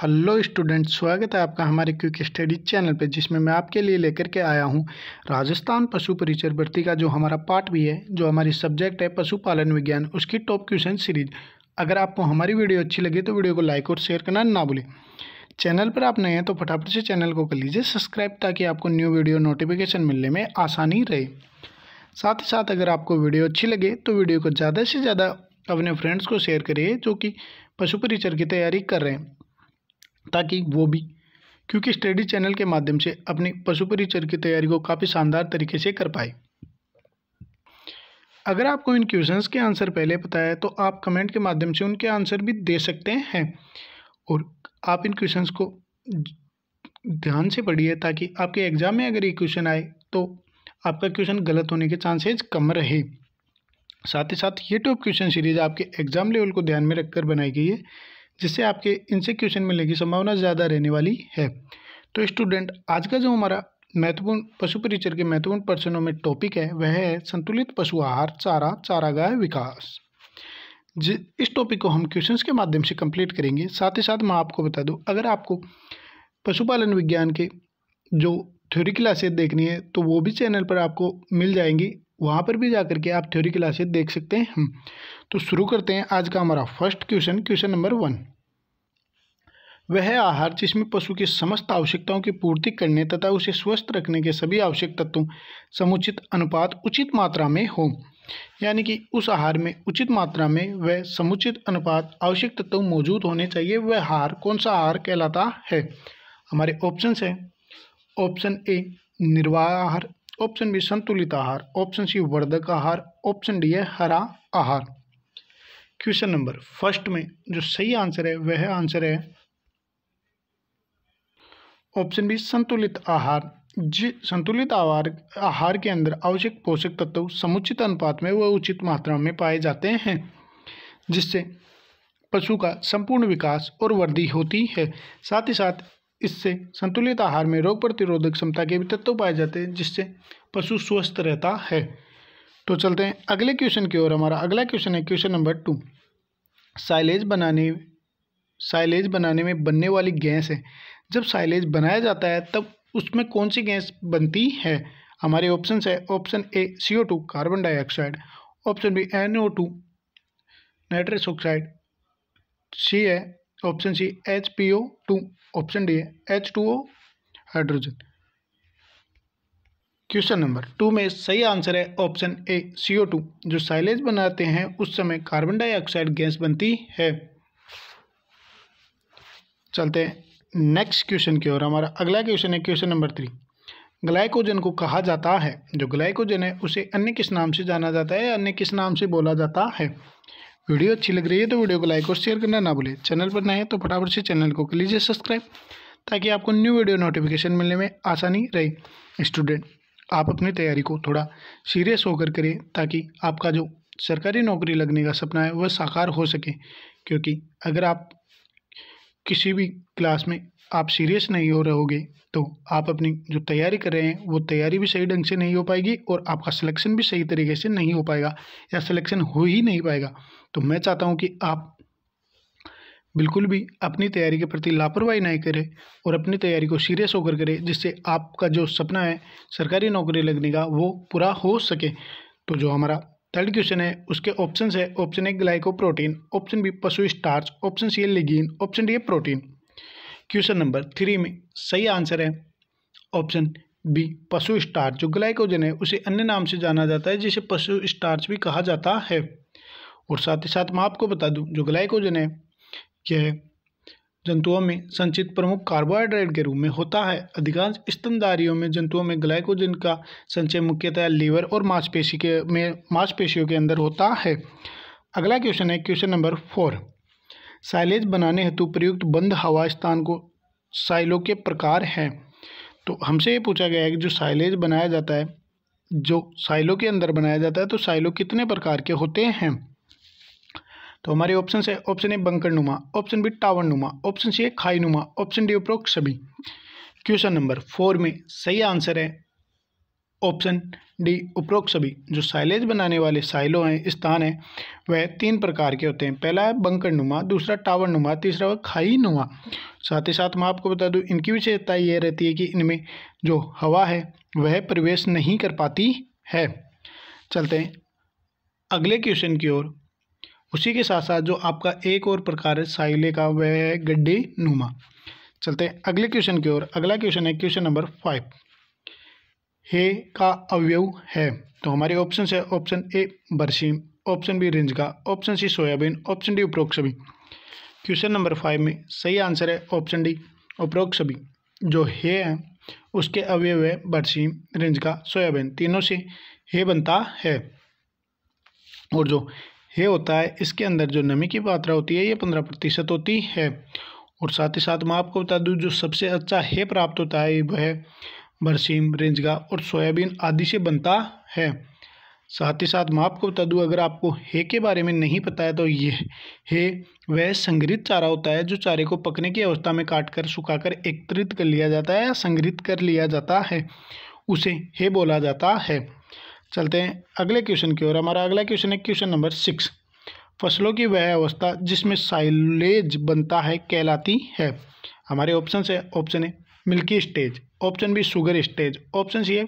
hello student स्वागत है आपका हमारे क्विक स्टडी चैनल पे जिसमें मैं आपके लिए लेकर के आया हूँ राजस्थान पशु परिचर भर्ती का जो हमारा पार्ट भी है जो हमारी सब्जेक्ट है पशुपालन विज्ञान उसकी टॉप क्वेश्चन सीरीज अगर आपको हमारी वीडियो अच्छी लगी तो वीडियो को लाइक और शेयर करना ना भूलें चैनल पर आप नए हैं तो फटाफट से चैनल को कर लीजिए सब्सक्राइब ताकि आपको न्यू वीडियो नोटिफिकेशन मिलने में आसानी रहे साथ ही साथ अगर आपको वीडियो अच्छी लगे तो वीडियो को ज़्यादा से ज़्यादा अपने फ्रेंड्स को शेयर करिए जो कि पशु परिचर की तैयारी कर रहे हैं ताकि वो भी क्योंकि स्टडी चैनल के माध्यम से अपने पशु परिचर की तैयारी को काफ़ी शानदार तरीके से कर पाए अगर आपको इन क्वेश्चंस के आंसर पहले पता है तो आप कमेंट के माध्यम से उनके आंसर भी दे सकते हैं और आप इन क्वेश्चंस को ध्यान से पढ़िए ताकि आपके एग्ज़ाम में अगर ये क्वेश्चन आए तो आपका क्वेश्चन गलत होने के चांसेज कम रहे साथ ही साथ ये टॉप क्वेश्चन सीरीज आपके एग्जाम लेवल को ध्यान में रखकर बनाई गई है जिससे आपके इनसे क्वेश्चन मिलने की संभावना ज़्यादा रहने वाली है तो स्टूडेंट आज का जो हमारा महत्वपूर्ण पशु परिचर के महत्वपूर्ण प्रश्नों में टॉपिक है वह है संतुलित पशु आहार चारा चारागाह विकास इस टॉपिक को हम क्वेश्चंस के माध्यम से कंप्लीट करेंगे साथ ही साथ मैं आपको बता दूं अगर आपको पशुपालन विज्ञान के जो थ्योरी क्लासेज देखनी है तो वो भी चैनल पर आपको मिल जाएंगी वहाँ पर भी जा करके आप थ्योरी क्लासेज देख सकते हैं तो शुरू करते हैं आज का हमारा first question question number one वह आहार जिसमें पशु की समस्त आवश्यकताओं की पूर्ति करने तथा उसे स्वस्थ रखने के सभी आवश्यक तत्वों समुचित अनुपात उचित मात्रा में हो यानी कि उस आहार में उचित मात्रा में वह समुचित अनुपात आवश्यक तत्व मौजूद होने चाहिए वह आहार कौन सा आहार कहलाता है हमारे ऑप्शन है ऑप्शन ए निर्वाह आहार ऑप्शन बी संतुलित आहार ऑप्शन सी वर्धक आहार ऑप्शन डी है हरा आहार क्वेश्चन नंबर फर्स्ट में जो सही आंसर है वह आंसर है ऑप्शन बी संतुलित आहार जी संतुलित आहार आहार के अंदर आवश्यक पोषक तत्व समुचित अनुपात में व उचित मात्रा में पाए जाते हैं जिससे पशु का संपूर्ण विकास और वृद्धि होती है साथ ही साथ इससे संतुलित आहार में रोग प्रतिरोधक क्षमता के भी तत्व पाए जाते हैं जिससे पशु स्वस्थ रहता है तो चलते हैं अगले क्वेश्चन की ओर हमारा अगला क्वेश्चन है क्वेश्चन नंबर टू साइलेज बनाने साइलेज बनाने में बनने वाली गैस है जब साइलेज बनाया जाता है तब उसमें कौन सी गैस बनती है हमारे ऑप्शन है option A C O two carbon dioxide option B N O two nitrous oxide C है option C H P O two option D है H two O hydrogen question number two में सही answer है option A C O two जो silage बनाते हैं उस समय कार्बन डाइऑक्साइड गैस बनती है चलते हैं नेक्स्ट क्वेश्चन की ओर हमारा अगला क्वेश्चन है क्वेश्चन नंबर थ्री ग्लाइकोजन को कहा जाता है जो ग्लाइकोजन है उसे अन्य किस नाम से जाना जाता है अन्य किस नाम से बोला जाता है वीडियो अच्छी लग रही है तो वीडियो को लाइक और शेयर करना ना भूलें चैनल पर नए तो फटाफट से चैनल को कर लीजिए सब्सक्राइब ताकि आपको न्यू वीडियो नोटिफिकेशन मिलने में आसानी रहे स्टूडेंट आप अपनी तैयारी को थोड़ा सीरियस होकर करें ताकि आपका जो सरकारी नौकरी लगने का सपना है वह साकार हो सके क्योंकि अगर आप किसी भी क्लास में आप सीरियस नहीं हो रहोगे तो आप अपनी जो तैयारी कर रहे हैं वो तैयारी भी सही ढंग से नहीं हो पाएगी और आपका सिलेक्शन भी सही तरीके से नहीं हो पाएगा या सिलेक्शन हो ही नहीं पाएगा तो मैं चाहता हूँ कि आप बिल्कुल भी अपनी तैयारी के प्रति लापरवाही नहीं करें और अपनी तैयारी को सीरियस होकर करें जिससे आपका जो सपना है सरकारी नौकरी लगने का वो पूरा हो सके तो जो हमारा थर्ड क्वेश्चन है उसके ऑप्शन है option A glyco protein option B पशु स्टार्च ऑप्शन सी है लिगीन ऑप्शन डी है प्रोटीन क्वेश्चन नंबर थ्री में सही आंसर है ऑप्शन बी पशु स्टार्च जो ग्लाइकोजन है उसे अन्य नाम से जाना जाता है जिसे पशु स्टार्च भी कहा जाता है और साथ ही साथ मैं आपको बता दूं जो ग्लाइकोजन है यह जंतुओं में संचित प्रमुख कार्बोहाइड्रेट के रूप में होता है अधिकांश स्तनधारियों में जंतुओं में ग्लाइकोजन का संचय मुख्यतः लीवर और मांसपेशी के में मांसपेशियों के अंदर होता है अगला क्वेश्चन है क्वेश्चन नंबर फोर साइलेज बनाने हेतु प्रयुक्त बंद हवा स्थान को साइलो के प्रकार हैं तो हमसे ये पूछा गया है कि जो साइलेज बनाया जाता है जो साइलो के अंदर बनाया जाता है तो साइलो कितने प्रकार के होते हैं तो हमारे ऑप्शन है ऑप्शन ए बंकर नुमा ऑप्शन बी टावर नुमा ऑप्शन सी है खाई नुमा ऑप्शन डी उपरोक्त सभी क्वेश्चन नंबर फोर में सही आंसर है ऑप्शन डी उपरोक्त सभी जो साइलेज बनाने वाले साइलो हैं स्थान हैं वह तीन प्रकार के होते हैं पहला है बंकर नुमा दूसरा टावर नुमा तीसरा वह खाई नुमा साथ ही साथ मैं आपको बता दूं इनकी विशेषता यह रहती है कि इनमें जो हवा है वह प्रवेश नहीं कर पाती है चलते हैं अगले क्वेश्चन की ओर उसी के साथ साथ जो आपका एक और प्रकार है साइले का वह है गड्ढे नुमा चलते हैं अगले क्वेश्चन की ओर अगला क्वेश्चन है क्वेश्चन नंबर फाइव हे का अवयव है तो हमारे ऑप्शन है ऑप्शन ए बरसीम ऑप्शन बी का option C soybean option D उपरोक्त सभी क्वेश्चन नंबर फाइव में सही आंसर है ऑप्शन डी उपरोक्त सभी जो हे है उसके अवयव है बरसीम का सोयाबीन तीनों से हे बनता है और जो ये होता है इसके अंदर जो नमी की मात्रा होती है ये पंद्रह प्रतिशत होती है और साथ ही साथ मैं आपको बता दूँ जो सबसे अच्छा हे प्राप्त होता है वह बरसीम रेंजगा और सोयाबीन आदि से बनता है साथ ही साथ मैं आपको बता दूँ अगर आपको हे के बारे में नहीं पता है तो ये हे वह संग्रहित चारा होता है जो चारे को पकने की अवस्था में काट कर सुखाकर एकत्रित कर लिया जाता है या संग्रहित कर लिया जाता है उसे हे बोला जाता है चलते हैं अगले क्वेश्चन की ओर हमारा अगला क्वेश्चन है क्वेश्चन नंबर सिक्स फसलों की वह अवस्था जिसमें साइलेज बनता है कहलाती है हमारे ऑप्शन है option A milky stage option B sugar stage option C है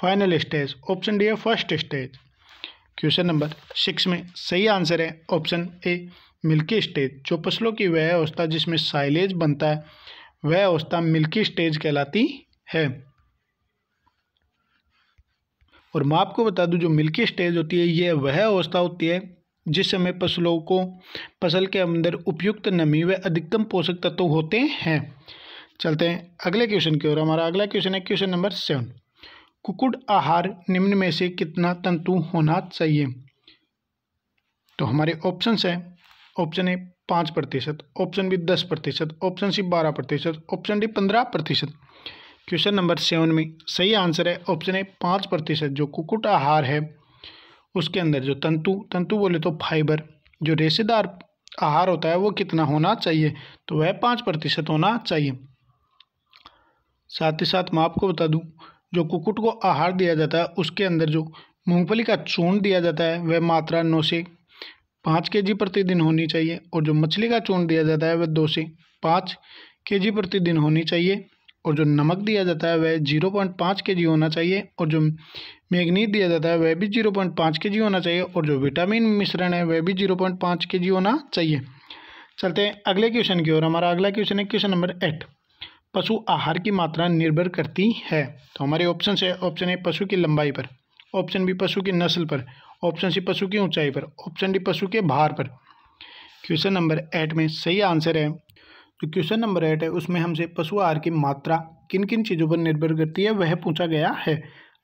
फाइनल स्टेज ऑप्शन डी है first stage question number six में सही आंसर है ऑप्शन ए मिल्की स्टेज जो फसलों की वह अवस्था जिसमें साइलेज बनता है वह अवस्था मिल्की स्टेज कहलाती है और मैं आपको बता दूं जो मिल्की स्टेज होती है ये वह अवस्था होती है जिस समय फसलों को फसल के अंदर उपयुक्त नमी व अधिकतम पोषक तत्व होते हैं चलते हैं अगले क्वेश्चन की ओर हमारा अगला क्वेश्चन है क्वेश्चन नंबर सेवन कुकुट आहार निम्न में से कितना तंतु होना चाहिए तो हमारे ऑप्शन हैं ऑप्शन ए पाँच प्रतिशत ऑप्शन बी दस प्रतिशत ऑप्शन सी बारह प्रतिशत ऑप्शन डी पंद्रह प्रतिशत क्वेश्चन नंबर सेवन में सही आंसर है ऑप्शन है पाँच प्रतिशत जो कुकुट आहार है उसके अंदर जो तंतु तंतु बोले तो फाइबर जो रेशेदार आहार होता है वो कितना होना चाहिए तो वह पाँच प्रतिशत होना चाहिए साथ ही साथ मैं आपको बता दूं जो कुकुट को आहार दिया जाता है उसके अंदर जो मूंगफली का चूर्ण दिया जाता है वह मात्रा नौ से पाँच के जी प्रतिदिन होनी चाहिए और जो मछली का चूर्ण दिया जाता है वह दो से पाँच के जी प्रतिदिन होनी चाहिए और जो नमक दिया जाता है वह जीरो पॉइंट पाँच के जी होना चाहिए और जो मैगनीज दिया जाता है वह भी जीरो पॉइंट पाँच के जी होना चाहिए और जो विटामिन मिश्रण है वह भी जीरो पॉइंट पाँच के जी होना चाहिए चलते हैं अगले क्वेश्चन की ओर हमारा अगला क्वेश्चन है क्वेश्चन नंबर एट पशु आहार की मात्रा निर्भर करती है तो हमारे ऑप्शन है ऑप्शन ए पशु की लंबाई पर ऑप्शन बी पशु की नस्ल पर ऑप्शन सी पशु की ऊंचाई पर ऑप्शन डी पशु के भार पर क्वेश्चन नंबर एट में सही आंसर है जो तो क्वेश्चन नंबर एट है उसमें हमसे पशु आहार की मात्रा किन किन चीज़ों पर निर्भर करती है वह पूछा गया है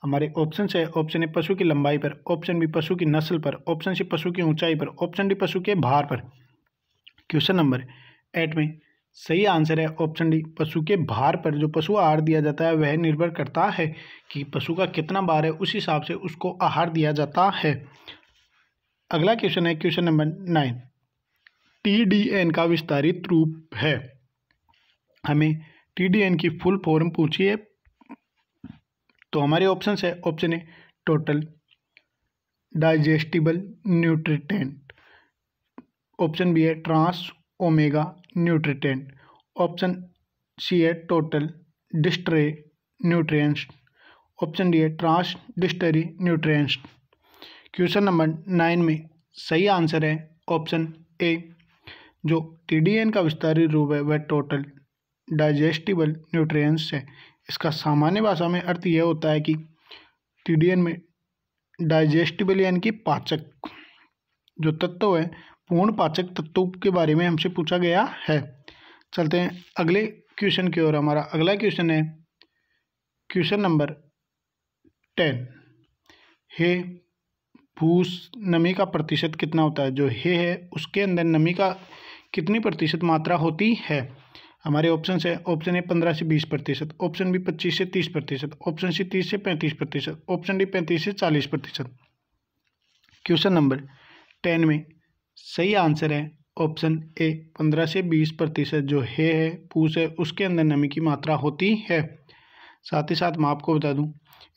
हमारे ऑप्शन है ऑप्शन ए पशु की लंबाई पर ऑप्शन बी पशु की नस्ल पर ऑप्शन सी पशु की ऊंचाई पर ऑप्शन डी पशु के भार पर क्वेश्चन नंबर एट में सही आंसर है ऑप्शन डी पशु के भार पर जो पशु आहार दिया जाता है वह निर्भर करता है कि पशु का कितना भार है उस हिसाब से उसको आहार दिया जाता है अगला क्वेश्चन है क्वेश्चन नंबर नाइन टीडीएन का विस्तारित रूप है हमें टीडीएन की फुल फॉर्म पूछिए तो हमारे ऑप्शन है option A total digestible nutrient option B है trans omega nutrient option C है total digestible nutrients option D है trans digestible nutrients question number nine में सही आंसर है ऑप्शन ए जो टी का विस्तारित रूप है वह टोटल डाइजेस्टिबल न्यूट्रिएंट्स है इसका सामान्य भाषा में अर्थ यह होता है कि टी में डाइजेस्टिबल यानी कि पाचक जो तत्व है पूर्ण पाचक तत्व के बारे में हमसे पूछा गया है चलते हैं अगले क्वेश्चन की ओर हमारा अगला क्वेश्चन है क्वेश्चन नंबर टेन हे भूस नमी का प्रतिशत कितना होता है जो हे है उसके अंदर नमी का कितनी प्रतिशत मात्रा होती है हमारे ऑप्शन है ऑप्शन ए पंद्रह से बीस प्रतिशत ऑप्शन बी पच्चीस से तीस प्रतिशत ऑप्शन सी तीस से पैंतीस प्रतिशत ऑप्शन डी पैंतीस से चालीस प्रतिशत क्वेश्चन नंबर टेन में सही आंसर है ऑप्शन ए पंद्रह से बीस प्रतिशत जो है है पूस है उसके अंदर नमी की मात्रा होती है साथ ही साथ मैं आपको बता दूं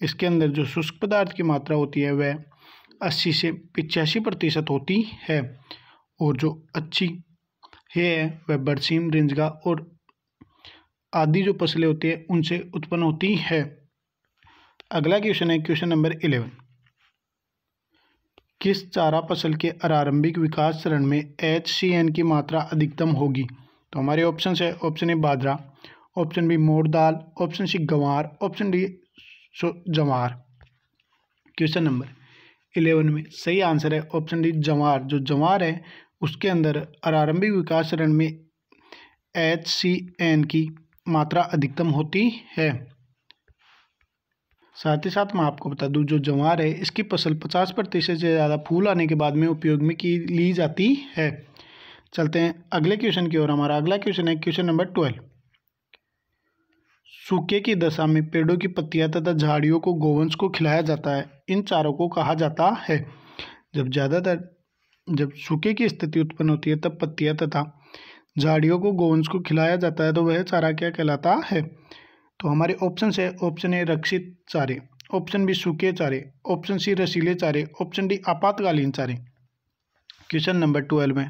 इसके अंदर जो शुष्क पदार्थ की मात्रा होती है वह अस्सी से पिचासी प्रतिशत होती है और जो अच्छी ये है वह बरसीम रिंजगा और आदि जो फसलें होती है उनसे उत्पन्न होती है अगला क्वेश्चन है क्वेश्चन नंबर इलेवन किस चारा फसल के आरंभिक विकास चरण में एच सी एन की मात्रा अधिकतम होगी तो हमारे ऑप्शन है ऑप्शन ए बाजरा ऑप्शन बी मोर दाल ऑप्शन सी गंवार ऑप्शन डी जवार क्वेश्चन नंबर इलेवन में सही आंसर है ऑप्शन डी जवार जो जवार है उसके अंदर प्रारंभिक विकास चरण में एच सी एन की मात्रा अधिकतम होती है साथ ही साथ मैं आपको बता दूं जो जवार है इसकी फसल 50 प्रतिशत से ज़्यादा फूल आने के बाद में उपयोग में की ली जाती है चलते हैं अगले क्वेश्चन की ओर हमारा अगला क्वेश्चन है क्वेश्चन नंबर ट्वेल्व सूखे की दशा में पेड़ों की पत्तियां तथा झाड़ियों को गोवंश को खिलाया जाता है इन चारों को कहा जाता है जब ज़्यादातर जब सूखे की स्थिति उत्पन्न होती है तब पत्तियाँ तथा झाड़ियों को गोवंश को खिलाया जाता है तो वह चारा क्या कहलाता है तो हमारे ऑप्शन है ऑप्शन ए रक्षित चारे ऑप्शन बी सूखे चारे ऑप्शन सी रसीले चारे ऑप्शन डी आपातकालीन चारे क्वेश्चन नंबर ट्वेल्व में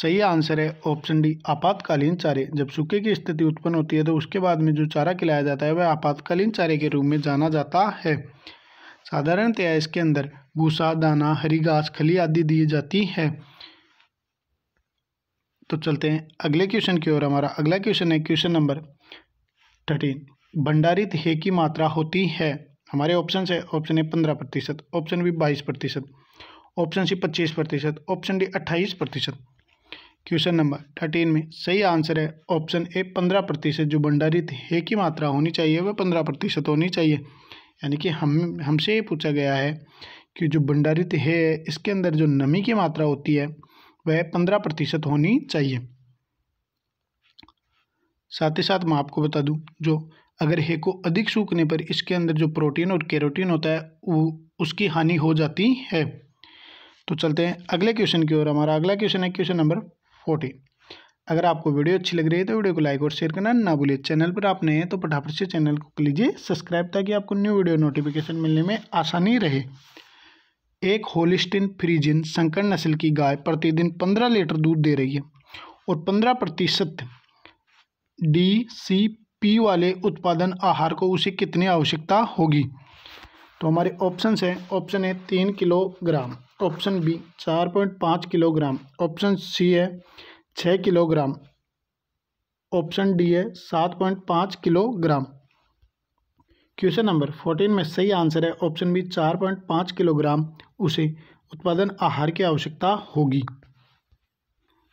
सही आंसर है ऑप्शन डी आपातकालीन चारे जब सूखे की स्थिति उत्पन्न होती है तो उसके बाद में जो चारा खिलाया जाता है वह आपातकालीन चारे के रूप में जाना जाता है साधारणतया इसके अंदर भूसा दाना हरी घास खली आदि दी जाती है तो चलते हैं अगले क्वेश्चन की ओर हमारा अगला क्वेश्चन है क्वेश्चन नंबर थर्टीन भंडारित हे की मात्रा होती है हमारे ऑप्शन है ऑप्शन ए पंद्रह प्रतिशत ऑप्शन बी बाईस प्रतिशत ऑप्शन सी पच्चीस प्रतिशत ऑप्शन डी अट्ठाईस प्रतिशत क्वेश्चन नंबर थर्टीन में सही आंसर है ऑप्शन ए पंद्रह प्रतिशत जो भंडारित हे की मात्रा होनी चाहिए वह पंद्रह प्रतिशत होनी चाहिए यानी कि हम हमसे ये पूछा गया है कि जो भंडारित है इसके अंदर जो नमी की मात्रा होती है वह पंद्रह प्रतिशत होनी चाहिए साथ ही साथ मैं आपको बता दूं जो अगर हे को अधिक सूखने पर इसके अंदर जो प्रोटीन और कैरोटीन होता है वो उसकी हानि हो जाती है तो चलते हैं अगले क्वेश्चन की ओर हमारा अगला क्वेश्चन है क्वेश्चन नंबर फोर्टीन अगर आपको वीडियो अच्छी लग रही है तो वीडियो को लाइक और शेयर करना ना भूलिए चैनल पर आप नए हैं तो फटाफट से चैनल को लीजिए सब्सक्राइब ताकि आपको न्यू वीडियो नोटिफिकेशन मिलने में आसानी रहे एक होलिस्टिन फ्रीजिन संकर नस्ल की गाय प्रतिदिन पंद्रह लीटर दूध दे रही है और पंद्रह प्रतिशत डी सी पी वाले उत्पादन आहार को उसे कितनी आवश्यकता होगी तो हमारे ऑप्शन हैं ऑप्शन है तीन किलोग्राम ऑप्शन बी चार पॉइंट पाँच किलोग्राम ऑप्शन सी है छः किलोग्राम ऑप्शन डी है सात पॉइंट पाँच किलोग्राम क्वेश्चन नंबर फोर्टीन में सही आंसर है ऑप्शन बी चार पॉइंट पाँच किलोग्राम उसे उत्पादन आहार की आवश्यकता होगी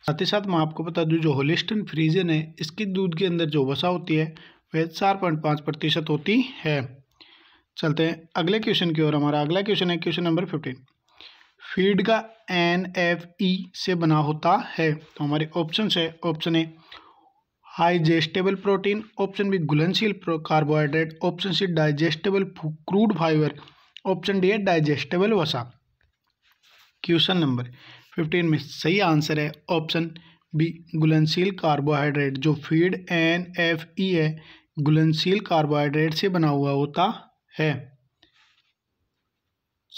साथ ही साथ मैं आपको बता दूं जो होलिस्टन फ्रीजन है इसके दूध के अंदर जो वसा होती है वह चार पॉइंट पाँच प्रतिशत होती है चलते हैं अगले क्वेश्चन की ओर हमारा अगला क्वेश्चन है क्वेश्चन नंबर फिफ्टीन फीड का एन एफ ई से बना होता है तो हमारे ऑप्शन है option A digestible protein option B घुलनशील carbohydrate option C digestible crude fibre option D है डाइजेस्टेबल वसा क्वेश्चन नंबर फिफ्टीन में सही आंसर है ऑप्शन बी घुलनशील कार्बोहाइड्रेट जो फीड एन एफ ई है घुलनशील कार्बोहाइड्रेट से बना हुआ होता है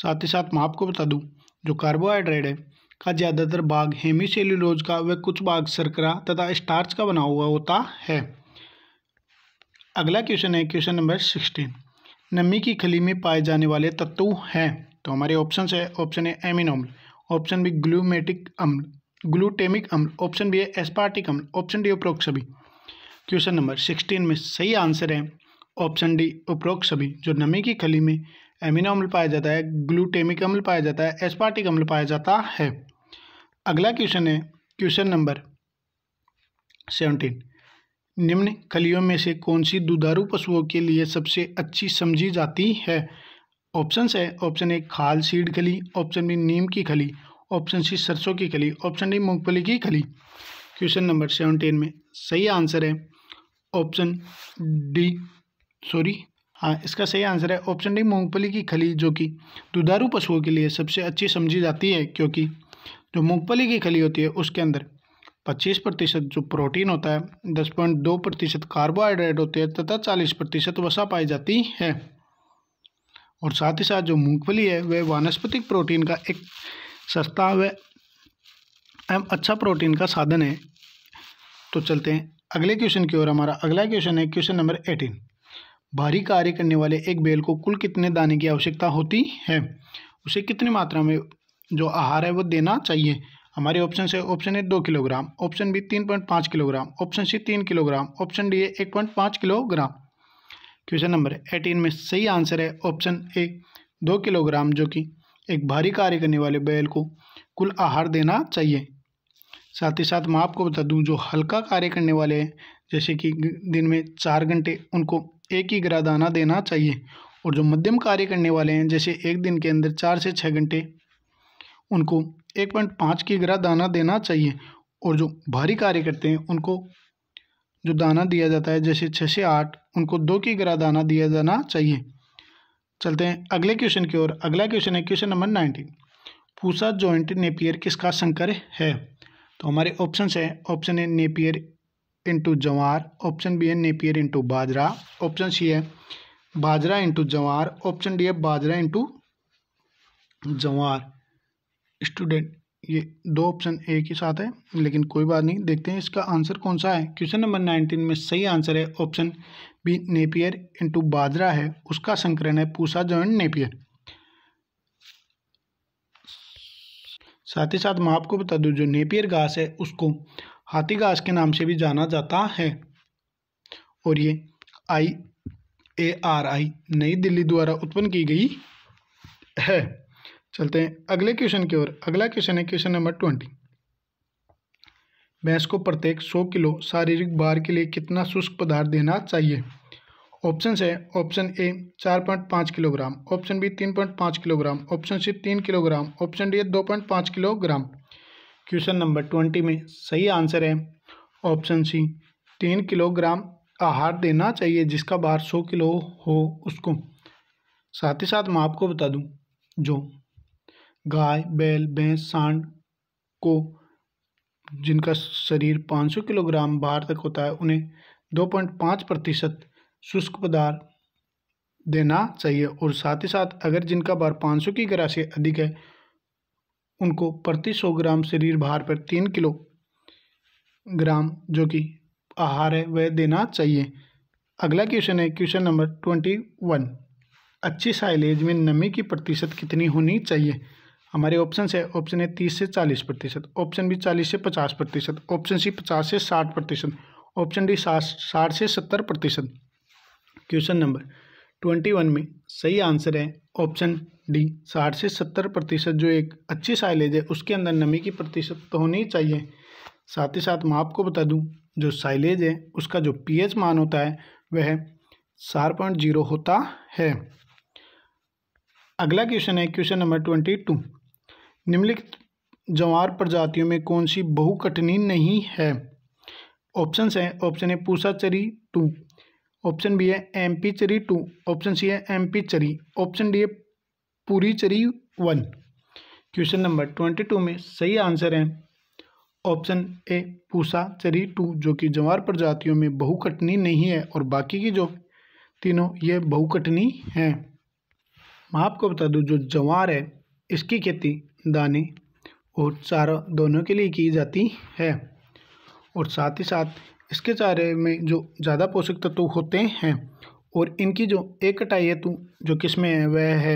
साथ ही साथ मैं आपको बता दूं जो कार्बोहाइड्रेट है का ज़्यादातर भाग हेमीसेल्यूलोज का व कुछ भाग सरकरा तथा स्टार्च का बना हुआ होता है अगला क्वेश्चन है क्वेश्चन नंबर सिक्सटीन नमी की खली में पाए जाने वाले तत्व हैं तो हमारे ऑप्शन है ऑप्शन ए एमिन अम्ल ऑप्शन बी ग्लूमेटिक अम्ल ग्लूटेमिक अम्ल ऑप्शन बी है एस्पार्टिक अम्ल ऑप्शन डी उपरोक्त सभी क्वेश्चन नंबर सिक्सटीन में सही आंसर है ऑप्शन डी उपरोक्त सभी जो नमी की खली में एमिनो अम्ल पाया जाता है ग्लूटेमिक अम्ल पाया जाता है एस्पार्टिक अम्ल पाया जाता है अगला क्वेश्चन है क्वेश्चन नंबर सेवनटीन निम्न खलियों में से कौन सी दुधारू पशुओं के लिए सबसे अच्छी समझी जाती है ऑप्शन है ऑप्शन ए खाल सीड खली ऑप्शन बी नीम की खली ऑप्शन सी सरसों की खली ऑप्शन डी मूंगफली की खली क्वेश्चन नंबर सेवनटीन में सही आंसर है ऑप्शन डी सॉरी हाँ इसका सही आंसर है ऑप्शन डी मूंगफली की खली जो कि दुधारू पशुओं के लिए सबसे अच्छी समझी जाती है क्योंकि जो मूंगफली की खली होती है उसके अंदर पच्चीस प्रतिशत जो प्रोटीन होता है दस पॉइंट दो प्रतिशत कार्बोहाइड्रेट होते हैं तथा चालीस प्रतिशत वसा पाई जाती है और साथ ही साथ जो मूंगफली है वह वानस्पतिक प्रोटीन का एक सस्ता व अच्छा प्रोटीन का साधन है तो चलते हैं अगले क्वेश्चन की ओर हमारा अगला क्वेश्चन है क्वेश्चन नंबर एटीन भारी कार्य करने वाले एक बैल को कुल कितने दाने की आवश्यकता होती है उसे कितनी मात्रा में जो आहार है वो देना चाहिए हमारे ऑप्शन है ऑप्शन ए दो किलोग्राम ऑप्शन बी तीन पॉइंट पाँच किलोग्राम ऑप्शन सी तीन किलोग्राम ऑप्शन डी ए एक पॉइंट पाँच किलोग्राम क्वेश्चन नंबर एटीन में सही आंसर है ऑप्शन ए दो किलोग्राम जो कि एक भारी कार्य करने वाले बैल को कुल आहार देना चाहिए साथ ही साथ मैं आपको बता दूँ जो हल्का कार्य करने वाले हैं जैसे कि दिन में चार घंटे उनको एक ही ग्रह दाना देना चाहिए और जो मध्यम कार्य करने वाले हैं जैसे एक दिन के अंदर चार से छः घंटे उनको एक पॉइंट पाँच की ग्रह दाना देना चाहिए और जो भारी कार्य करते हैं उनको जो दाना दिया जाता है जैसे छः से आठ उनको दो की ग्रह दाना दिया जाना चाहिए चलते हैं अगले क्वेश्चन की ओर अगला क्वेश्चन है question number nineteen Pusa giant Napier किसका संकर है तो हमारे ऑप्शन है ऑप्शन ए नेपियर इंटू जवार ऑप्शन बी है नेपियर इंटू बाजरा ऑप्शन सी है बाजरा इंटू जवार ऑप्शन डी है बाजरा इंटू जवार स्टूडेंट ये दो ऑप्शन एक ही साथ है लेकिन कोई बात नहीं देखते हैं इसका आंसर कौन सा है क्वेश्चन नंबर नाइनटीन में सही आंसर है ऑप्शन बी नेपियर इंटू बाजरा है उसका संकरण है पूसा जो नेपियर साथ ही साथ मैं आपको बता दूं जो नेपियर घास है उसको हाथी घास के नाम से भी जाना जाता है और ये आई ए आर आई नई दिल्ली द्वारा उत्पन्न की गई है चलते हैं अगले क्वेश्चन की ओर अगला क्वेश्चन है क्वेश्चन नंबर ट्वेंटी भैंस को प्रत्येक सौ किलो शारीरिक भार के लिए कितना शुष्क पदार्थ देना चाहिए ऑप्शन है ऑप्शन ए चार पॉइंट पाँच किलोग्राम ऑप्शन बी तीन पॉइंट पाँच किलोग्राम ऑप्शन सी तीन किलोग्राम ऑप्शन डी दो पॉइंट पाँच किलोग्राम क्वेश्चन नंबर ट्वेंटी में सही आंसर है ऑप्शन सी तीन किलोग्राम आहार देना चाहिए जिसका भार सौ किलो हो उसको साथ ही साथ मैं आपको बता दूं जो गाय बैल भैंस सांड को जिनका शरीर पाँच सौ किलोग्राम भार तक होता है उन्हें दो पॉइंट पाँच प्रतिशत शुष्क पदार्थ देना चाहिए और साथ ही साथ अगर जिनका भार सौ की ग्रह से अधिक है उनको प्रति सौ ग्राम शरीर भार पर तीन किलो ग्राम जो कि आहार है वह देना चाहिए अगला क्वेश्चन है क्वेश्चन नंबर ट्वेंटी वन अच्छी साइलेज में नमी की प्रतिशत कितनी होनी चाहिए हमारे ऑप्शन है ऑप्शन है तीस से चालीस प्रतिशत ऑप्शन बी चालीस से पचास प्रतिशत ऑप्शन सी पचास से साठ प्रतिशत ऑप्शन डी साठ से सत्तर प्रतिशत क्वेश्चन नंबर ट्वेंटी वन में सही आंसर है ऑप्शन डी साठ से सत्तर प्रतिशत जो एक अच्छी साइलेज है उसके अंदर नमी की प्रतिशत तो होनी ही चाहिए साथ ही साथ मैं आपको बता दूं जो साइलेज है उसका जो पीएच मान होता है वह चार पॉइंट जीरो होता है अगला क्वेश्चन है क्वेश्चन नंबर ट्वेंटी टू निम्नलिखित जवार प्रजातियों में कौन सी बहुकटनी नहीं है ऑप्शन है ऑप्शन ए पूसाचरी टू ऑप्शन बी है एम्पीचरी टू ऑप्शन सी है चरी ऑप्शन डी है पूरीचरी one question number twenty two में सही आंसर है ऑप्शन ए पूसा चरी टू जो कि जवार प्रजातियों में बहुकटनी नहीं है और बाकी की जो तीनों ये बहुकटनी हैं मैं आपको बता दूं जो जवार है इसकी खेती दाने और चारा दोनों के लिए की जाती है और साथ ही साथ इसके चारे में जो ज़्यादा पोषक तत्व होते हैं और इनकी जो एक कटाई हेतु जो किस्में हैं वह है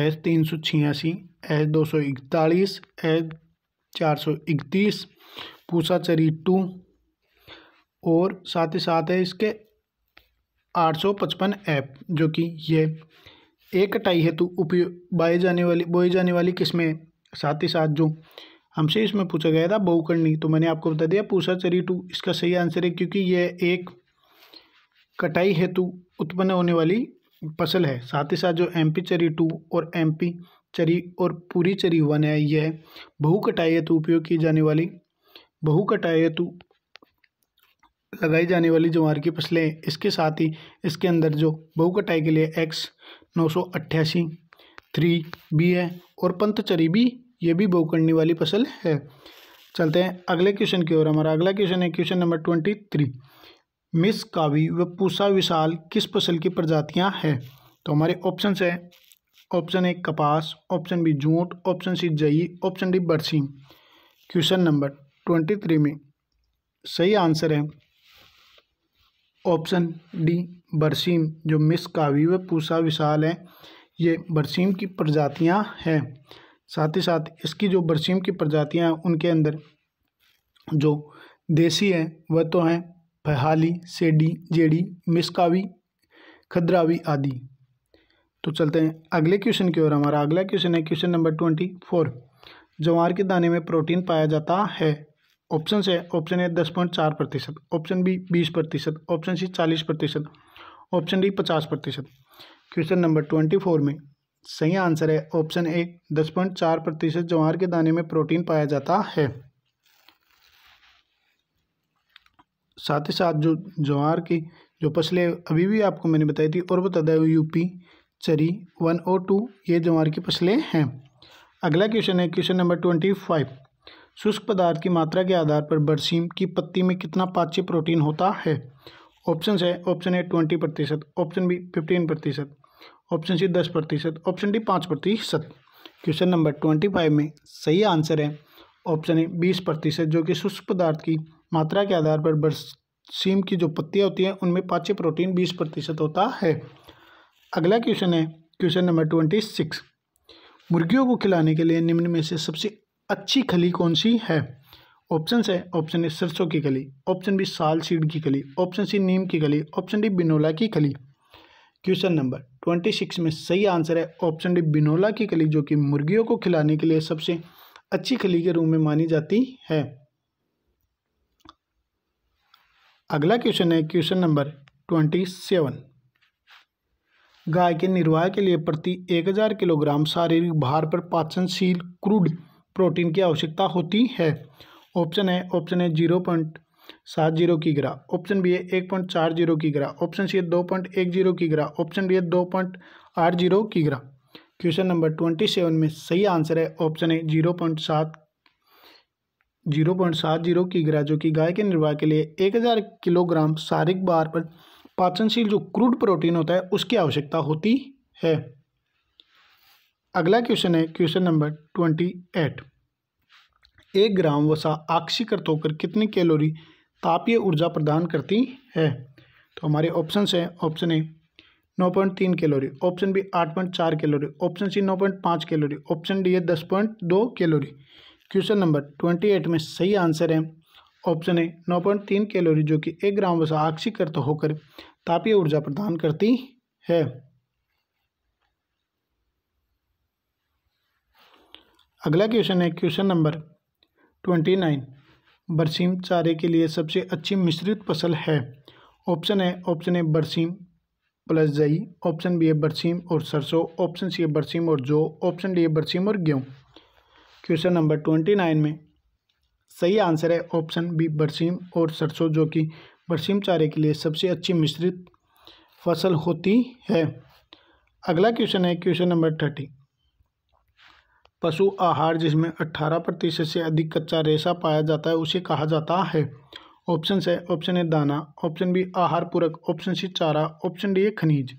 एस तीन सौ छियासी एस दो सौ इकतालीस एस चार सौ इकतीस पूसा चरी टू और साथ ही साथ है इसके आठ सौ पचपन ऐप जो कि ये एक कटाई हेतु उपयोग बाई जाने वाली बोई जाने वाली किस्में साथ ही साथ जो हमसे इसमें पूछा गया था बहुकर्णी तो मैंने आपको बता दिया पूसा चरी टू इसका सही आंसर है क्योंकि यह एक कटाई हेतु उत्पन्न होने वाली फसल है साथ ही साथ जो एम पी चरी टू और एम पी चरी और पूरी चरी वन है यह बहु कटाई हेतु उपयोग की जाने वाली बहु कटाई हेतु लगाई जाने वाली ज्वार की फसलें इसके साथ ही इसके अंदर जो बहु कटाई के लिए एक्स नौ सौ अट्ठासी थ्री बी है और पंतचरी भी ये भी बो करने वाली फसल है चलते हैं अगले क्वेश्चन की ओर हमारा अगला क्वेश्चन है question number twenty three Mescavi व पूसा विशाल किस फसल की प्रजातियां हैं तो हमारे ऑप्शन है ऑप्शन ए कपास ऑप्शन बी जूट ऑप्शन सी जई ऑप्शन डी बरसीम क्वेश्चन नंबर ट्वेंटी थ्री में सही आंसर है ऑप्शन डी बरसीम जो मिस कावी व पूसा विशाल है ये बरसीम की प्रजातियां हैं साथ ही साथ इसकी जो बरसीम की प्रजातियाँ हैं उनके अंदर जो देसी हैं वह तो हैं फहाली सेडी जेडी मिसकावी खदरावी आदि तो चलते हैं अगले क्वेश्चन की ओर हमारा अगला क्वेश्चन है क्वेश्चन नंबर ट्वेंटी फोर जवार के दाने में प्रोटीन पाया जाता है ऑप्शन है ऑप्शन ए दस पॉइंट चार प्रतिशत ऑप्शन बी बीस प्रतिशत ऑप्शन सी चालीस प्रतिशत ऑप्शन डी पचास प्रतिशत क्वेश्चन नंबर ट्वेंटी फोर में सही आंसर है ऑप्शन ए दस पॉइंट चार प्रतिशत ज्वार के दाने में प्रोटीन पाया जाता है साथ ही साथ जो ज्वार की जो फसलें अभी भी आपको मैंने बताई थी और बता दें यूपी चरी वन और टू ये ज्वार की फसलें हैं अगला क्वेश्चन है क्वेश्चन नंबर ट्वेंटी फाइव शुष्क पदार्थ की मात्रा के आधार पर बरसीम की पत्ती में कितना पाच्य प्रोटीन होता है ऑप्शन है ऑप्शन ए ट्वेंटी प्रतिशत ऑप्शन बी फिफ्टीन प्रतिशत ऑप्शन सी दस प्रतिशत ऑप्शन डी पाँच प्रतिशत क्वेश्चन नंबर ट्वेंटी फाइव में सही आंसर है ऑप्शन ए बीस प्रतिशत जो कि शुष्क पदार्थ की मात्रा के आधार पर बरसीम की जो पत्तियाँ होती हैं उनमें पाच्य प्रोटीन बीस प्रतिशत होता है अगला क्वेश्चन है क्वेश्चन नंबर ट्वेंटी सिक्स मुर्गियों को खिलाने के लिए निम्न में से सबसे अच्छी खली कौन सी है ऑप्शन है ऑप्शन ए सरसों की खली ऑप्शन बी साल सीड की खली ऑप्शन सी नीम की खली ऑप्शन डी बिनोला की खली क्वेश्चन नंबर ट्वेंटी सिक्स में सही आंसर है ऑप्शन डी बिनोला की कली जो कि मुर्गियों को खिलाने के लिए सबसे अच्छी खली के रूप में मानी जाती है अगला क्वेश्चन है क्वेश्चन नंबर ट्वेंटी सेवन गाय के निर्वाह के लिए प्रति एक हज़ार किलोग्राम शारीरिक भार पर पाचनशील क्रूड प्रोटीन की आवश्यकता होती है ऑप्शन है ऑप्शन है जीरो पॉइंट सात जीरो की ग्रा ऑप्शन बी है एक पॉइंट चार जीरो की ग्रा ऑप्शन सी है दो पॉइंट एक जीरो की ग्रा ऑप्शन डी है दो पॉइंट आठ जीरो की ग्रा क्वेश्चन नंबर ट्वेंटी सेवन में सही आंसर है ऑप्शन ए जीरो पॉइंट सात जीरो पॉइंट सात जीरो की ग्रा जो कि गाय के निर्वाह के लिए एक हज़ार किलोग्राम शारीरिक बार पर पाचनशील जो क्रूड प्रोटीन होता है उसकी आवश्यकता होती है अगला क्वेश्चन है क्वेश्चन नंबर ट्वेंटी एट एक ग्राम वसा आक्षीकृत होकर कितनी कैलोरी तापीय ऊर्जा प्रदान करती है तो हमारे ऑप्शन हैं ऑप्शन ए नौ पॉइंट तीन कैलोरी ऑप्शन बी आठ पॉइंट चार कैलोरी ऑप्शन सी नौ पॉइंट पाँच कैलोरी ऑप्शन डी है दस पॉइंट दो calorie question number twenty eight में सही आंसर है ऑप्शन ए नौ पॉइंट तीन कैलोरी जो कि एक ग्राम वसा आक्षीकृत होकर तापीय ऊर्जा प्रदान करती है अगला क्वेश्चन है क्वेश्चन नंबर ट्वेंटी नाइन बरसीम चारे के लिए सबसे अच्छी मिश्रित फसल है ऑप्शन है ऑप्शन ए बरसीम प्लस जई ऑप्शन बी है बरसीम और सरसों ऑप्शन सी है बरसीम और जो ऑप्शन डी है बरसीम और गेहूँ क्वेश्चन नंबर ट्वेंटी नाइन में सही आंसर है ऑप्शन बी बरसीम और सरसों जो कि बरसीम चारे के लिए सबसे अच्छी मिश्रित फसल होती है अगला क्वेश्चन है क्वेश्चन नंबर थर्टी पशु आहार जिसमें 18 प्रतिशत से अधिक कच्चा रेशा पाया जाता है उसे कहा जाता है ऑप्शन है ऑप्शन ए दाना ऑप्शन बी आहार पूरक ऑप्शन सी चारा ऑप्शन डी है खनिज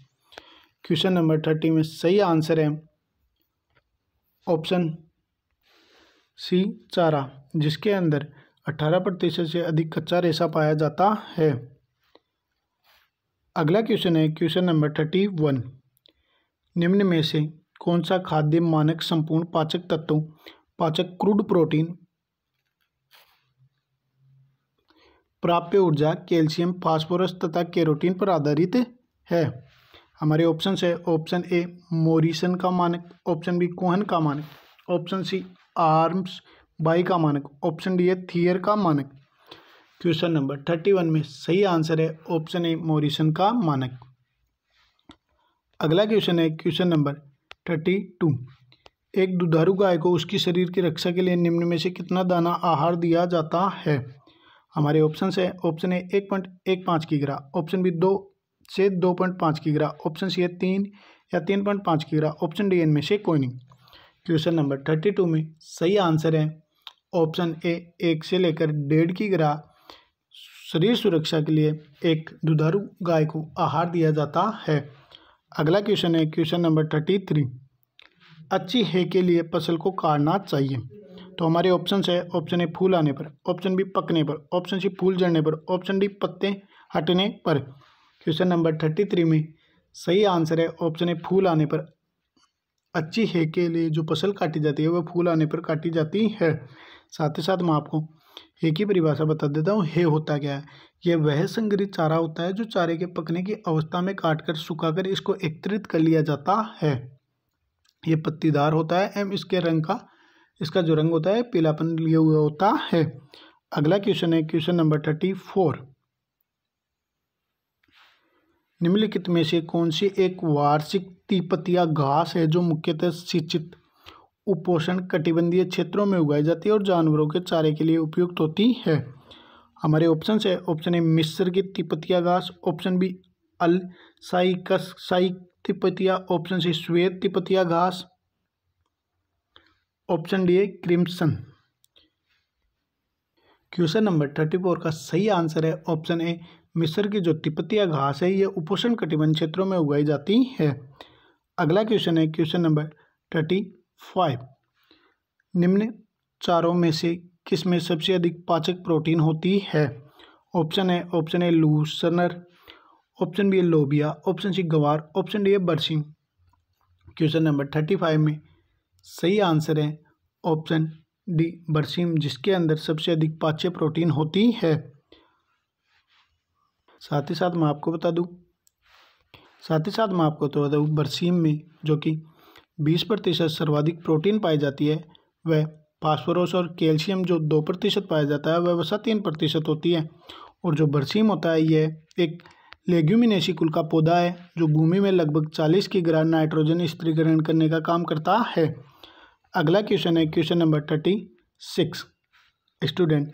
क्वेश्चन नंबर थर्टी में सही आंसर है ऑप्शन सी चारा जिसके अंदर अट्ठारह प्रतिशत से अधिक कच्चा रेशा पाया जाता है अगला क्वेश्चन है क्वेश्चन नंबर थर्टी वन निम्न में से कौन सा खाद्य मानक संपूर्ण पाचक तत्वों पाचक क्रूड प्रोटीन प्राप्य ऊर्जा कैल्शियम फास्फोरस तथा कैरोटीन पर आधारित है हमारे ऑप्शन है ऑप्शन ए मोरिसन का मानक ऑप्शन बी कोहन का मानक ऑप्शन सी आर्म्स बाई का मानक ऑप्शन डी है थियर का मानक क्वेश्चन नंबर थर्टी वन में सही आंसर है ऑप्शन ए मोरिसन का मानक अगला क्वेश्चन है क्वेश्चन नंबर थर्टी टू एक दुधारू गाय को उसकी शरीर की रक्षा के लिए निम्न में से कितना दाना आहार दिया जाता है हमारे ऑप्शन है ऑप्शन ए एक पॉइंट एक पाँच की ग्रा ऑप्शन बी दो से दो पॉइंट पाँच की ग्रा ऑप्शन सी है तीन या तीन पॉइंट पाँच की ग्रा ऑप्शन डी इनमें से कोई नहीं क्वेश्चन नंबर थर्टी टू में सही आंसर है ऑप्शन ए एक से लेकर डेढ़ की ग्रा शरीर सुरक्षा के लिए एक दुधारू गाय को आहार दिया जाता है अगला क्वेश्चन है क्वेश्चन नंबर थर्टी थ्री अच्छी है के लिए फसल को काटना चाहिए तो हमारे ऑप्शन है ऑप्शन ए फूल आने पर ऑप्शन बी पकने पर ऑप्शन सी फूल जड़ने पर ऑप्शन डी पत्ते हटने पर क्वेश्चन नंबर थर्टी थ्री में सही आंसर है ऑप्शन ए फूल आने पर अच्छी है के लिए जो फसल काटी जाती है वह फूल आने पर काटी जाती है साथ ही साथ मैं आपको हे की परिभाषा बता देता हूँ हे होता क्या है यह वह संग्रहित चारा होता है जो चारे के पकने की अवस्था में काटकर सुखाकर इसको एकत्रित कर लिया जाता है ये पत्तीदार होता है एवं इसके रंग का इसका जो रंग होता है पीलापन लिए हुआ होता है अगला क्वेश्चन है क्वेश्चन नंबर थर्टी फोर निम्नलिखित में से कौन सी एक वार्षिक तिपतिया घास है जो मुख्यतः सिंचित उपोषण कटिबंधीय क्षेत्रों में उगाई जाती है और जानवरों के चारे के लिए उपयुक्त होती है हमारे ऑप्शन है ऑप्शन ए मिस्र की तिपतिया घास ऑप्शन बी अल साइकस साइक तिपतिया ऑप्शन सी श्वेत तिपतिया घास ऑप्शन डी है crimson question number thirty four का सही आंसर है ऑप्शन ए मिस्र की जो तिपतिया घास है यह उपोषण कटिबंध क्षेत्रों में उगाई जाती है अगला क्वेश्चन है क्वेश्चन नंबर थर्टी फाइव निम्न चारों में से किस में सबसे अधिक पाचक प्रोटीन होती है ऑप्शन है option A lucerne option B है लोबिया ऑप्शन सी गवार ऑप्शन डी है बरसिंग क्वेश्चन नंबर थर्टी फाइव में सही आंसर है ऑप्शन डी बरसीम जिसके अंदर सबसे अधिक पाच्य प्रोटीन होती है साथ ही साथ मैं आपको बता दूं साथ ही साथ मैं आपको बता दूं बरसीम में जो कि बीस प्रतिशत सर्वाधिक प्रोटीन पाई जाती है वह फास्फोरस और कैल्शियम जो दो प्रतिशत पाया जाता है वह वसा तीन प्रतिशत होती है और जो बरसीम होता है यह एक लेग्यूमिनेसी कुल का पौधा है जो भूमि में लगभग चालीस की ग्राम नाइट्रोजन स्त्रीकरण करने का काम करता है अगला क्वेश्चन है question number thirty six student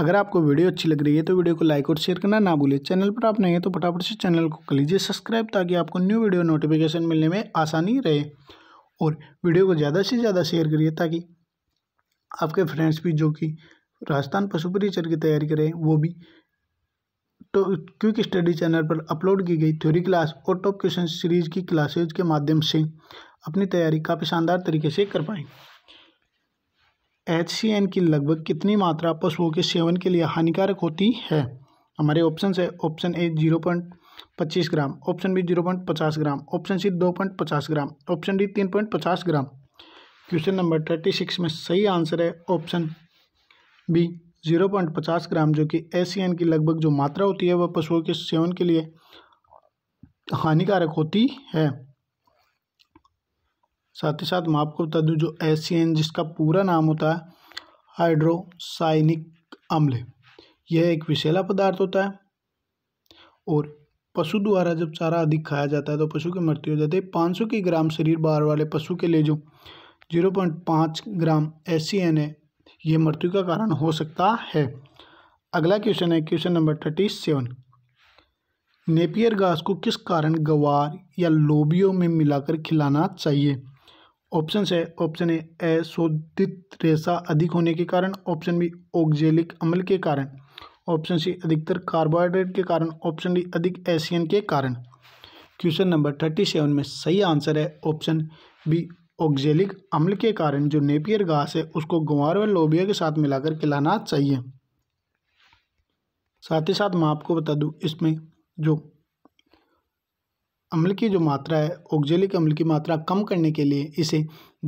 अगर आपको वीडियो अच्छी लग रही है तो वीडियो को लाइक और शेयर करना ना भूलें चैनल पर आप नहीं है तो फटाफट से चैनल को कर लीजिए सब्सक्राइब ताकि आपको न्यू वीडियो नोटिफिकेशन मिलने में आसानी रहे और वीडियो को ज़्यादा से ज़्यादा शेयर करिए ताकि आपके फ्रेंड्स भी जो कि राजस्थान पशु परिचर की तैयारी करें वो भी तो क्विक स्टडी चैनल पर अपलोड की गई थ्योरी क्लास और टॉप क्वेश्चन सीरीज की क्लासेज के माध्यम से अपनी तैयारी काफ़ी शानदार तरीके से कर पाएँ एच सी एन की लगभग कितनी मात्रा पशुओं के सेवन के लिए हानिकारक होती है हमारे ऑप्शन है ऑप्शन ए जीरो पॉइंट पच्चीस gram option B zero point पचास ग्राम ऑप्शन सी दो पॉइंट पचास ग्राम ऑप्शन डी तीन पॉइंट पचास gram question number thirty six में सही आंसर है ऑप्शन बी जीरो पॉइंट पचास ग्राम जो कि एसियन की लगभग जो मात्रा होती है वह पशुओं के सेवन के लिए हानिकारक होती है साथ ही साथ मैं आपको बता दूँ जो एसियन जिसका पूरा नाम होता है हाइड्रोसाइनिक अम्ल यह एक विशेला पदार्थ होता है और पशु द्वारा जब चारा अधिक खाया जाता है तो पशु की मृत्यु हो जाती है पाँच सौ के ग्राम शरीर बार वाले पशु के लिए जो जीरो पॉइंट पाँच ग्राम एस सी एन ए ये मृत्यु का कारण हो सकता है अगला क्वेश्चन है question number thirty seven Napier घास को किस कारण गवार या लोबियो में मिलाकर खिलाना चाहिए ऑप्शन है ऑप्शन ए अशोधित रेशा अधिक होने के कारण ऑप्शन बी ऑक्जेलिक अम्ल के कारण ऑप्शन सी अधिकतर कार्बोहाइड्रेट के कारण ऑप्शन डी अधिक एसियन के कारण क्वेश्चन नंबर थर्टी सेवन में सही आंसर है ऑप्शन बी ऑक्जेलिक अम्ल के कारण जो नेपियर घास है उसको गुवार व लोबिया के साथ मिलाकर खिलाना चाहिए साथ ही साथ मैं आपको बता दूं इसमें जो अम्ल की जो मात्रा है ऑक्जेलिक अम्ल की मात्रा कम करने के लिए इसे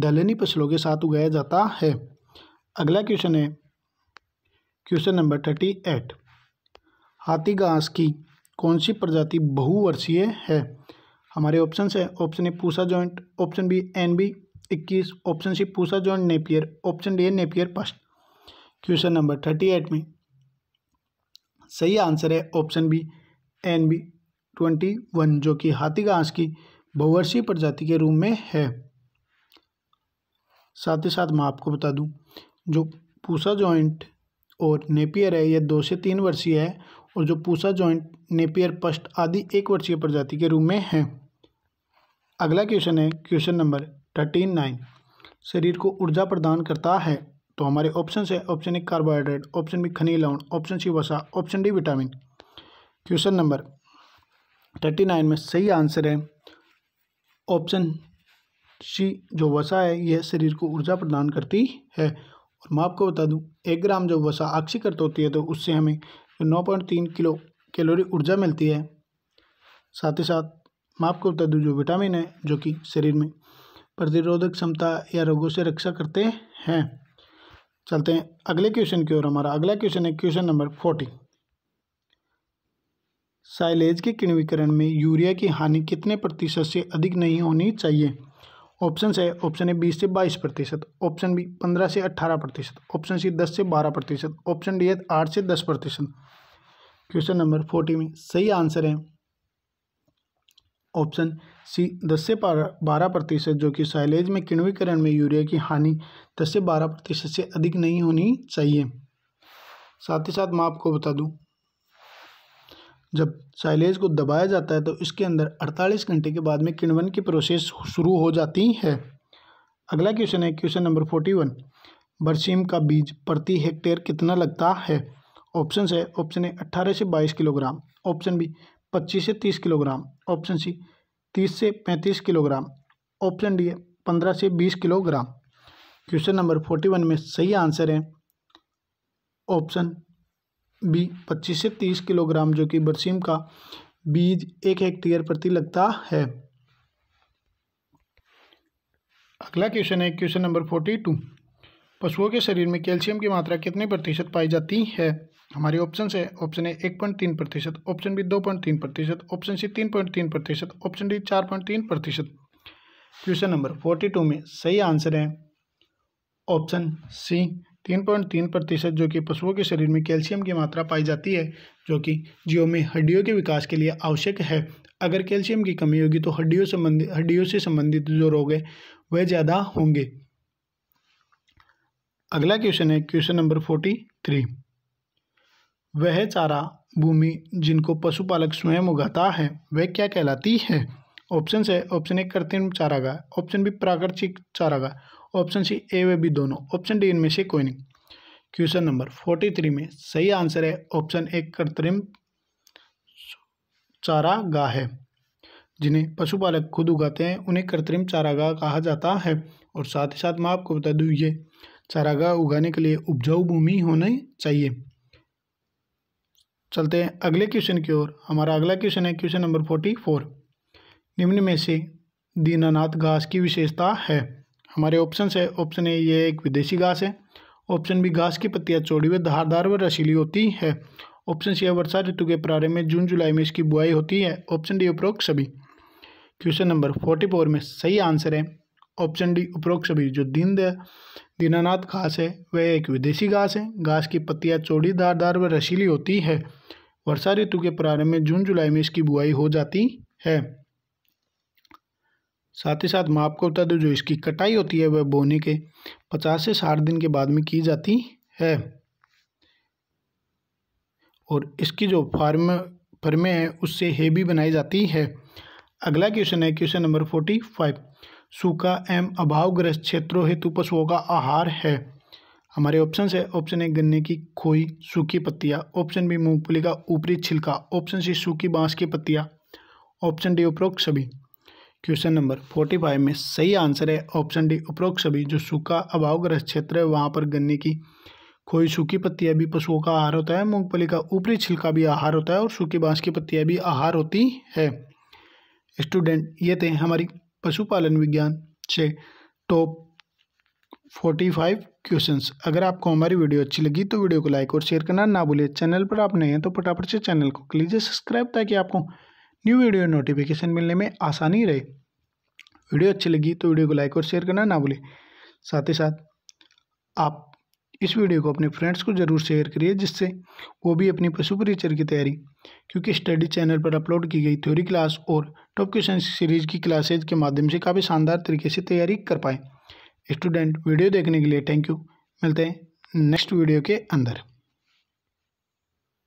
दलहनी फसलों के साथ उगाया जाता है अगला क्वेश्चन है क्वेश्चन नंबर थर्टी एट हाथी घास की कौन सी प्रजाति बहुवर्षीय है हमारे ऑप्शन है option A Pusa giant option B N B इक्कीस option C Pusa giant Napier option D है नेपियर पस्ट क्वेश्चन नंबर थर्टी एट में सही आंसर है option B N B twenty one जो कि हाथी घास की बहुवर्षीय प्रजाति के रूप में है साथ ही साथ मैं आपको बता दूं जो पूसा जॉइंट और नेपियर है यह दो से तीन वर्षीय है और जो पूसा जॉइंट नेपियर पस्ट आदि एक वर्षीय प्रजाति के रूप में है अगला क्वेश्चन है क्वेश्चन नंबर थर्टीन नाइन शरीर को ऊर्जा प्रदान करता है तो हमारे ऑप्शन है option A carbohydrate option B खनिज लवण ऑप्शन सी वसा option D vitamin question number thirty nine में सही आंसर है ऑप्शन सी जो वसा है यह शरीर को ऊर्जा प्रदान करती है और मैं आपको बता दूं एक ग्राम जब वसा आक्षीकृत होती है तो उससे हमें नौ पॉइंट तीन किलो कैलोरी ऊर्जा मिलती है साथ ही साथ माप करता बता दूँ जो विटामिन है जो कि शरीर में प्रतिरोधक क्षमता या रोगों से रक्षा करते हैं चलते हैं अगले क्वेश्चन की ओर हमारा अगला क्वेश्चन है क्वेश्चन नंबर फोर्टी साइलेज के किणवीकरण में यूरिया की हानि कितने प्रतिशत से अधिक नहीं होनी चाहिए ऑप्शन है ऑप्शन ए बीस से बाईस प्रतिशत ऑप्शन बी पंद्रह से अट्ठारह प्रतिशत ऑप्शन सी दस से बारह प्रतिशत ऑप्शन डी है आठ से दस प्रतिशत क्वेश्चन नंबर फोर्टी में सही आंसर है ऑप्शन सी दस से बारह प्रतिशत जो कि साइलेज में किण्वीकरण में यूरिया की हानि दस से बारह प्रतिशत से अधिक नहीं होनी चाहिए साथ ही साथ मैं आपको बता दूं जब साइलेज को दबाया जाता है तो इसके अंदर अड़तालीस घंटे के बाद में किण्वन की प्रोसेस शुरू हो जाती है अगला क्वेश्चन है क्वेश्चन नंबर फोर्टी वन बरसीम का बीज प्रति हेक्टेयर कितना लगता है ऑप्शन है ऑप्शन ए अट्ठारह से बाईस किलोग्राम ऑप्शन बी पच्चीस से तीस किलोग्राम ऑप्शन सी तीस से पैंतीस किलोग्राम ऑप्शन डी पंद्रह से बीस kilogram question number forty one में सही आंसर है ऑप्शन बी पच्चीस से तीस किलोग्राम जो कि बरसीम का बीज एक हेक्टेयर प्रति लगता है अगला क्वेश्चन है क्वेश्चन नंबर फोर्टी टू पशुओं के शरीर में कैल्शियम की मात्रा कितने प्रतिशत पाई जाती है हमारे ऑप्शन है ऑप्शन ए एक पॉइंट तीन प्रतिशत ऑप्शन बी दो पॉइंट तीन प्रतिशत ऑप्शन सी तीन पॉइंट तीन प्रतिशत ऑप्शन डी चार पॉइंट तीन प्रतिशत क्वेश्चन नंबर फोर्टी टू में सही आंसर है ऑप्शन सी तीन पॉइंट तीन प्रतिशत जो कि पशुओं के शरीर में कैल्शियम की मात्रा पाई जाती है जो कि जीव में हड्डियों के विकास के लिए आवश्यक है अगर कैल्शियम की कमी होगी तो हड्डियों संबंधित हड्डियों से संबंधित जो रोग है वह ज़्यादा होंगे अगला क्वेश्चन है क्वेश्चन नंबर फोर्टी थ्री वह चारा भूमि जिनको पशुपालक स्वयं उगाता है वह क्या कहलाती है ऑप्शन है ऑप्शन ए कृत्रिम चारागाह ऑप्शन बी प्राकृतिक चारागाह ऑप्शन सी ए व बी दोनों ऑप्शन डी इनमें से कोई नहीं क्वेश्चन नंबर फोर्टी थ्री में सही आंसर है ऑप्शन ए कृत्रिम चारागाह है जिन्हें पशुपालक खुद उगाते हैं उन्हें कृत्रिम चारागाह कहा जाता है और साथ ही साथ मैं आपको बता दूँ ये चारागाह उगाने के लिए उपजाऊ भूमि होनी चाहिए चलते हैं अगले क्वेश्चन की ओर हमारा अगला क्वेश्चन है क्वेश्चन नंबर फोर्टी फोर निम्न में से दीनानाथ घास की विशेषता है हमारे ऑप्शन है ऑप्शन ए ये एक विदेशी घास है ऑप्शन बी घास की पत्तियाँ चौड़ी व धारदार व रसीली होती है ऑप्शन सी है वर्षा ऋतु के प्रारंभ में जून जुलाई में इसकी बुआई होती है ऑप्शन डी उपरोक्त सभी क्वेश्चन नंबर फोर्टी फोर में सही आंसर है ऑप्शन डी उपरोक्त सभी जो दीन दीनानाथ घास है वह एक विदेशी घास है घास की पत्तियाँ चौड़ी धारदार व रसीली होती है वर्षा ऋतु के प्रारंभ में जून जुलाई में इसकी बुआई हो जाती है साथ ही साथ मैं आपको बता दूँ जो इसकी कटाई होती है वह बोने के पचास से साठ दिन के बाद में की जाती है और इसकी जो फार्म फर्में हैं उससे हेबी बनाई जाती है अगला क्वेश्चन है क्वेश्चन नंबर फोर्टी फाइव सूखा एम अभावग्रस्त क्षेत्रों हेतु पशुओं का आहार है हमारे ऑप्शन है ऑप्शन ए गन्ने की खोई सूखी पत्तियाँ ऑप्शन बी मूंगफली का ऊपरी छिलका ऑप्शन सी सूखी बांस की पत्तियाँ ऑप्शन डी उपरोक्त सभी क्वेश्चन नंबर फोर्टी फाइव में सही आंसर है ऑप्शन डी उपरोक्त सभी जो सूखा अभावग्रस्त क्षेत्र है वहाँ पर गन्ने की खोई सूखी पत्तियाँ भी पशुओं का आहार होता है मूंगफली का ऊपरी छिलका भी आहार होता है और सूखी बांस की पत्तियाँ भी आहार होती है स्टूडेंट ये थे हमारी पशुपालन विज्ञान से टॉप फोर्टी फाइव क्वेश्चंस अगर आपको हमारी वीडियो अच्छी लगी तो वीडियो को लाइक और शेयर करना ना भूलिए चैनल पर आप नए हैं तो फटाफट से चैनल को क्लीजिए सब्सक्राइब ताकि आपको न्यू वीडियो नोटिफिकेशन मिलने में आसानी रहे वीडियो अच्छी लगी तो वीडियो को लाइक और शेयर करना ना भूलें साथ ही साथ आप इस वीडियो को अपने फ्रेंड्स को ज़रूर शेयर करिए जिससे वो भी अपनी पशु परिचर की तैयारी क्योंकि स्टडी चैनल पर अपलोड की गई थ्योरी क्लास और टॉप क्वेश्चन सीरीज की क्लासेज के माध्यम से काफ़ी शानदार तरीके से तैयारी कर पाए स्टूडेंट वीडियो देखने के लिए थैंक यू मिलते हैं नेक्स्ट वीडियो के अंदर